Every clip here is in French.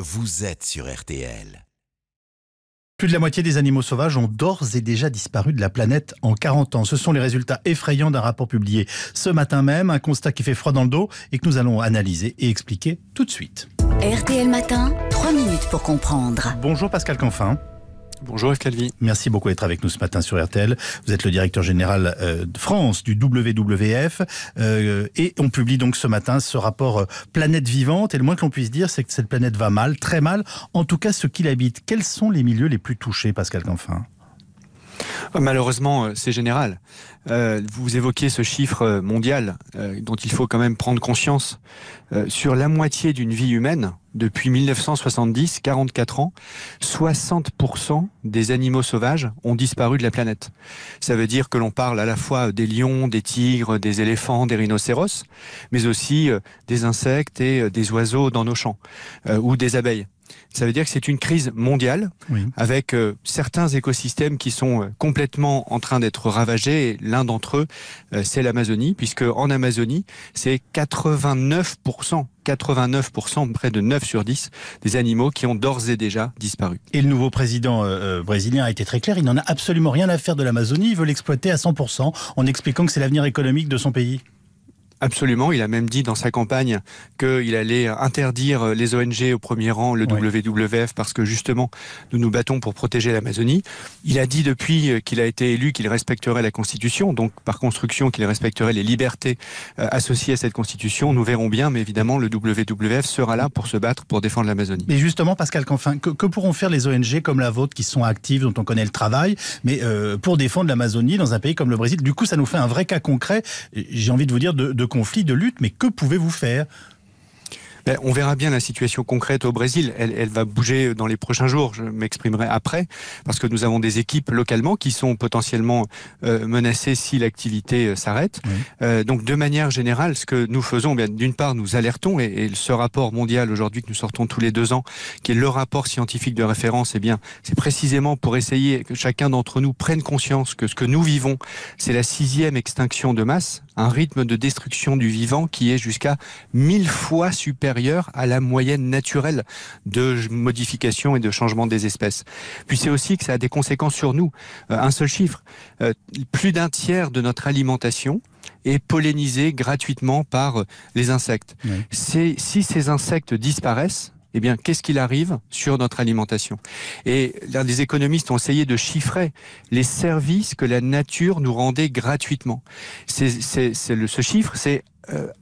Vous êtes sur RTL. Plus de la moitié des animaux sauvages ont d'ores et déjà disparu de la planète en 40 ans. Ce sont les résultats effrayants d'un rapport publié ce matin même, un constat qui fait froid dans le dos et que nous allons analyser et expliquer tout de suite. RTL Matin, 3 minutes pour comprendre. Bonjour Pascal Canfin. Bonjour Yves Merci beaucoup d'être avec nous ce matin sur RTL. Vous êtes le directeur général euh, de France du WWF euh, et on publie donc ce matin ce rapport euh, Planète vivante et le moins que l'on puisse dire c'est que cette planète va mal, très mal, en tout cas ce qu'il habite. Quels sont les milieux les plus touchés Pascal Canfin euh, malheureusement, euh, c'est général. Euh, vous évoquez ce chiffre mondial dont il faut quand même prendre conscience. sur la moitié d'une vie humaine, depuis 1970, 44 ans, 60% des animaux sauvages ont disparu de la planète. Ça veut dire que l'on parle à la fois des lions, des tigres, des éléphants, des rhinocéros, mais aussi des insectes et des oiseaux dans nos champs, ou des abeilles. Ça veut dire que c'est une crise mondiale avec euh, certains écosystèmes qui sont euh, complètement en train d'être ravagés. L'un d'entre eux, euh, c'est l'Amazonie, puisque en Amazonie, c'est 89%. 89%, près de 9 sur 10 des animaux qui ont d'ores et déjà disparu. Et le nouveau président brésilien a été très clair, il n'en a absolument rien à faire de l'Amazonie, il veut l'exploiter à 100% en expliquant que c'est l'avenir économique de son pays. Absolument. Il a même dit dans sa campagne qu'il allait interdire les ONG au premier rang, le WWF, parce que justement, nous nous battons pour protéger l'Amazonie. Il a dit depuis qu'il a été élu qu'il respecterait la Constitution, donc par construction qu'il respecterait les libertés euh, associées à cette Constitution. Nous verrons bien, mais évidemment, le WWF sera là pour se battre, pour défendre l'Amazonie. Mais justement, Pascal Canfin, que, pourront faire les ONG comme la vôtre qui sont actives, dont on connaît le travail, mais euh, pour défendre l'Amazonie dans un pays comme le Brésil Du coup, ça nous fait un vrai cas concret, j'ai envie de vous dire, de conflit, de lutte, mais que pouvez-vous faire ben, on verra bien la situation concrète au Brésil. Elle, va bouger dans les prochains jours. Je m'exprimerai après, parce que nous avons des équipes localement qui sont potentiellement euh, menacées si l'activité euh, s'arrête. Euh, donc, de manière générale, ce que nous faisons, eh d'une part, nous alertons, et, ce rapport mondial aujourd'hui que nous sortons tous les deux ans, qui est le rapport scientifique de référence, eh bien, c'est précisément pour essayer que chacun d'entre nous prenne conscience que ce que nous vivons, c'est la sixième extinction de masse, un rythme de destruction du vivant qui est jusqu'à mille fois supérieur à la moyenne naturelle de modification et de changement des espèces. Puis c'est aussi que ça a des conséquences sur nous. Euh, un seul chiffre, euh, plus d'un tiers de notre alimentation est pollinisée gratuitement par euh, les insectes. C'est Si ces insectes disparaissent, eh bien, qu'est-ce qu'il arrive sur notre alimentation Et des économistes ont essayé de chiffrer les services que la nature nous rendait gratuitement. ce chiffre, c'est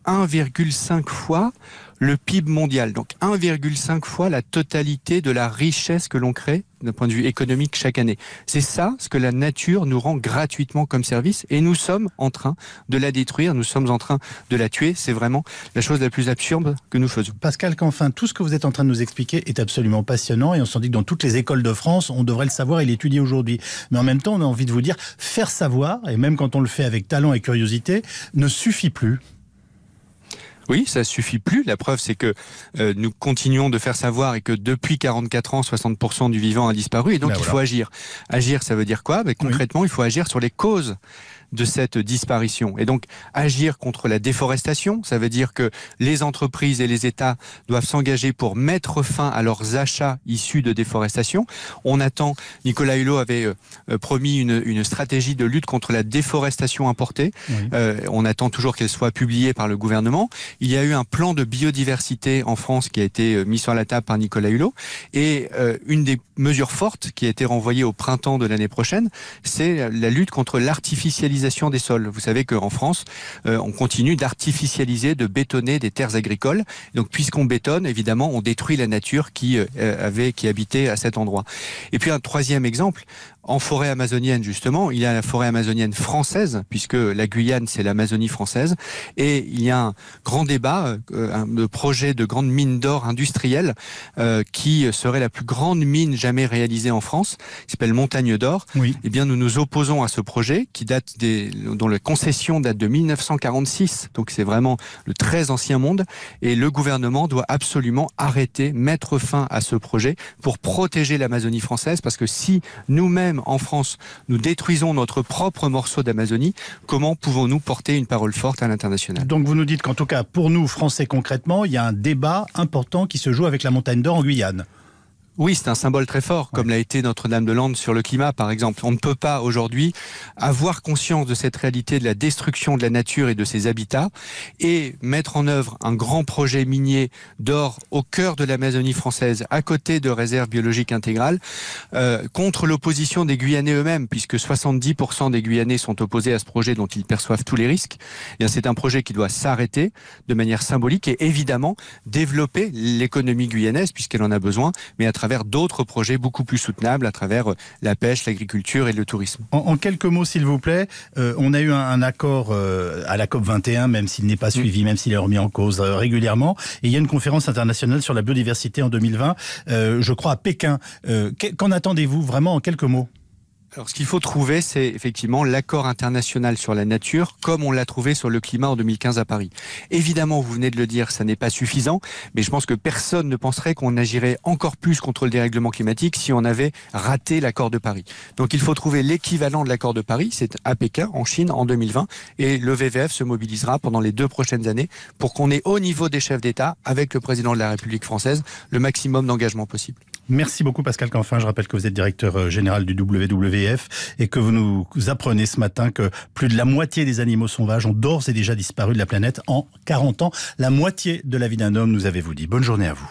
1,5 fois le PIB mondial, donc 1,5 fois la totalité de la richesse que l'on crée d'un point de vue économique chaque année. C'est ça ce que la nature nous rend gratuitement comme service et nous sommes en train de la détruire, nous sommes en train de la tuer. C'est vraiment la chose la plus absurde que nous faisons. Pascal Canfin, tout ce que vous êtes en train de nous expliquer est absolument passionnant et on s'en dit que dans toutes les écoles de France, on devrait le savoir et l'étudier aujourd'hui. Mais en même temps, on a envie de vous dire, faire savoir, et même quand on le fait avec talent et curiosité, ne suffit plus. Oui, ça suffit plus. La preuve, c'est que euh, nous continuons de faire savoir et que depuis 44 ans, 60% du vivant a disparu. Et donc, ben il faut agir. Agir, ça veut dire quoi Mais ben Concrètement, il faut agir sur les causes de cette disparition. Et donc, agir contre la déforestation, ça veut dire que les entreprises et les États doivent s'engager pour mettre fin à leurs achats issus de déforestation. On attend, Nicolas Hulot avait euh, euh, promis une, stratégie de lutte contre la déforestation importée. Euh, on attend toujours qu'elle soit publiée par le gouvernement. Il y a eu un plan de biodiversité en France qui a été mis sur la table par Nicolas Hulot. Et une des mesures fortes qui a été renvoyée au printemps de l'année prochaine, c'est la lutte contre l'artificialisation des sols. Vous savez qu'en France, euh, on continue d'artificialiser, de bétonner des terres agricoles. Donc, puisqu'on bétonne, évidemment, on détruit la nature qui, euh, avait, qui habitait à cet endroit. Et puis, un troisième exemple, en forêt amazonienne justement. Il y a la forêt amazonienne française, puisque la Guyane, c'est l'Amazonie française. Et il y a un grand débat, euh, un projet de grande mine d'or industrielle, euh, qui serait la plus grande mine jamais réalisée en France, qui s'appelle Montagne d'Or. Oui. Eh bien, nous nous opposons à ce projet, qui date des, dont la concession date de 1946. Donc c'est vraiment le très ancien monde. Et le gouvernement doit absolument arrêter, mettre fin à ce projet pour protéger l'Amazonie française, parce que si nous-mêmes en France, nous détruisons notre propre morceau d'Amazonie, comment pouvons-nous porter une parole forte à l'international Donc vous nous dites qu'en tout cas, pour nous, Français concrètement, il y a un débat important qui se joue avec la montagne d'or en Guyane. Oui, c'est un symbole très fort, comme l'a été Notre-Dame de Lande sur le climat, par exemple. On ne peut pas aujourd'hui avoir conscience de cette réalité de la destruction de la nature et de ses habitats et mettre en œuvre un grand projet minier d'or au cœur de l'Amazonie française, à côté de réserves biologiques intégrales, euh, contre l'opposition des Guyanais eux-mêmes, puisque 70% des Guyanais sont opposés à ce projet dont ils perçoivent tous les risques. Eh c'est un projet qui doit s'arrêter de manière symbolique et évidemment développer l'économie guyanaise, puisqu'elle en a besoin, mais à travers d'autres projets beaucoup plus soutenables, à travers euh, la pêche, l'agriculture et le tourisme. En, quelques mots, s'il vous plaît, euh, on a eu un, accord euh, à la COP 21, même s'il n'est pas mm. suivi, même s'il est remis en cause régulièrement. Et il y a une conférence internationale sur la biodiversité en 2020, je crois à Pékin. Qu'en attendez-vous vraiment en quelques mots alors, ce qu'il faut trouver, c'est effectivement l'accord international sur la nature, comme on l'a trouvé sur le climat en 2015 à Paris. Évidemment, vous venez de le dire, ça n'est pas suffisant, mais je pense que personne ne penserait qu'on agirait encore plus contre le dérèglement climatique si on avait raté l'accord de Paris. Donc, il faut trouver l'équivalent de l'accord de Paris, c'est APK, en Chine, en 2020, et le VVF se mobilisera pendant les deux prochaines années pour qu'on ait au niveau des chefs d'État, avec le président de la République française, le maximum d'engagement possible. Merci beaucoup, Pascal Canfin. Je rappelle que vous êtes directeur euh, général du WWF e et que vous nous apprenez ce matin que plus de la moitié des animaux sauvages ont d'ores et déjà disparu de la planète en 40 ans. La moitié de la vie d'un homme, nous avez-vous dit. Bonne journée à vous.